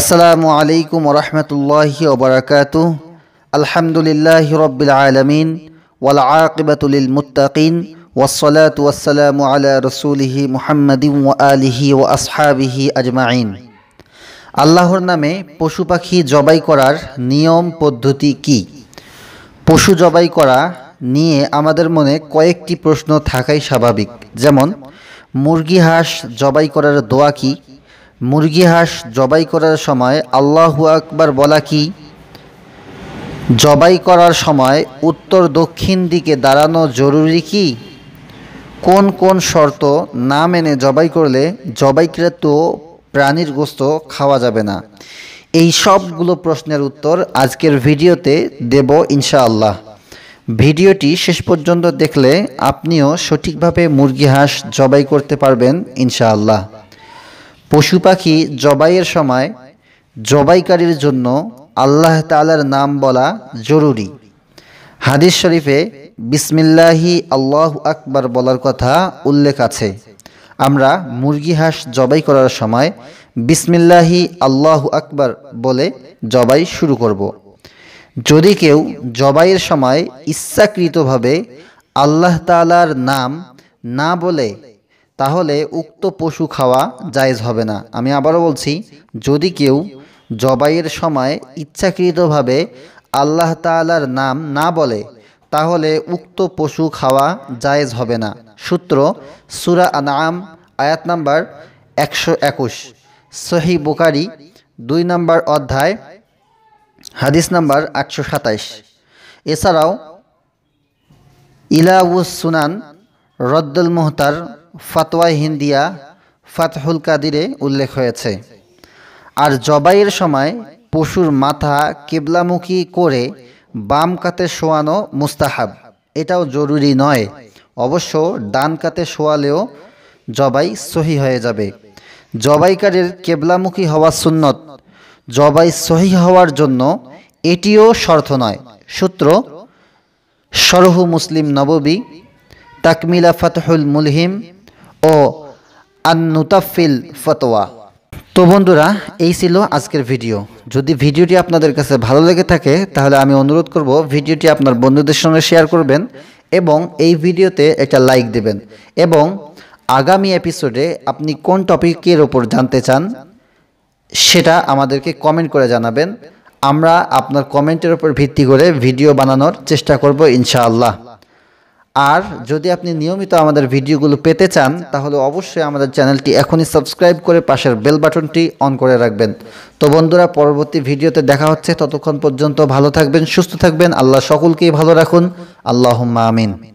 আসসালামু আলাইকুম রহমতুল্লাহি ওবরাকাতু আলহামদুলিল্লাহ রব্বিল আলমিন ওয়াল আকিবাতুলিল মুতাকিন ওয়াসলাত ওয়াসালামু আলা রসুলিহি মুহাম্মদিম ও আলিহি ও আসহাবিহি আজমাইন আল্লাহর নামে পশু পাখি জবাই করার নিয়ম পদ্ধতি কি পশু জবাই করা নিয়ে আমাদের মনে কয়েকটি প্রশ্ন থাকাই স্বাভাবিক যেমন মুরগি হাঁস জবাই করার দোয়া কি মুরগি হাঁস জবাই করার সময় আল্লাহু আকবার বলা কি জবাই করার সময় উত্তর দক্ষিণ দিকে দাঁড়ানো জরুরি কি কোন কোন শর্ত না মেনে জবাই করলে জবাইকৃত প্রাণীর গোস্ত খাওয়া যাবে না এই সবগুলো প্রশ্নের উত্তর আজকের ভিডিওতে দেব ইনশাআল্লাহ ভিডিওটি শেষ পর্যন্ত দেখলে আপনিও সঠিকভাবে মুরগি হাঁস জবাই করতে পারবেন ইনশাআল্লাহ পশু পাখি জবাইয়ের সময় জবাইকারীর জন্য আল্লাহ তালার নাম বলা জরুরি হাদিস শরীফে বিসমিল্লাহি আল্লাহ আকবার বলার কথা উল্লেখ আছে আমরা মুরগি হাঁস জবাই করার সময় বিসমিল্লাহি আল্লাহ আকবার বলে জবাই শুরু করব যদি কেউ জবাইয়ের সময় ইচ্ছাকৃতভাবে আল্লাহ তালার নাম না বলে তাহলে উক্ত পশু খাওয়া জায়জ হবে না আমি আবারও বলছি যদি কেউ জবাইয়ের সময় ইচ্ছাকৃতভাবে আল্লাহ তালার নাম না বলে তাহলে উক্ত পশু খাওয়া জায়েজ হবে না সূত্র সুরা আনাম আয়াত নাম্বার একশো একুশ সহি বোকারি দুই নাম্বার অধ্যায় হাদিস নাম্বার একশো সাতাইশ এছাড়াও ইলাউস সুনান রদ্দুল মোহতার ফাতোয়া হিন্দিয়া ফাতহুল কাদিরে উল্লেখ হয়েছে আর জবাইয়ের সময় পশুর মাথা কেবলামুখী করে বাম কাতে শোয়ানো মুস্তাহাব এটাও জরুরি নয় অবশ্য ডান কাতে শোয়ালেও জবাই সহি হয়ে যাবে জবাইকারের কেবলামুখী হওয়া সুন্নত জবাই সহি হওয়ার জন্য এটিও শর্ত নয় সূত্র সরহু মুসলিম নববী তাকমিলা ফাতহুল মুলহিম ও আন্নুতাফিল ফতোয়া তো বন্ধুরা এই ছিল আজকের ভিডিও যদি ভিডিওটি আপনাদের কাছে ভালো লেগে থাকে তাহলে আমি অনুরোধ করব ভিডিওটি আপনার বন্ধুদের সঙ্গে শেয়ার করবেন এবং এই ভিডিওতে একটা লাইক দেবেন এবং আগামী এপিসোডে আপনি কোন টপিকের ওপর জানতে চান সেটা আমাদেরকে কমেন্ট করে জানাবেন আমরা আপনার কমেন্টের ওপর ভিত্তি করে ভিডিও বানানোর চেষ্টা করব ইনশাআল্লাহ আর যদি আপনি নিয়মিত আমাদের ভিডিওগুলো পেতে চান তাহলে অবশ্যই আমাদের চ্যানেলটি এখনই সাবস্ক্রাইব করে পাশের বেল বাটনটি অন করে রাখবেন তো বন্ধুরা পরবর্তী ভিডিওতে দেখা হচ্ছে ততক্ষণ পর্যন্ত ভালো থাকবেন সুস্থ থাকবেন আল্লাহ সকলকেই ভালো রাখুন আল্লাহ আমিন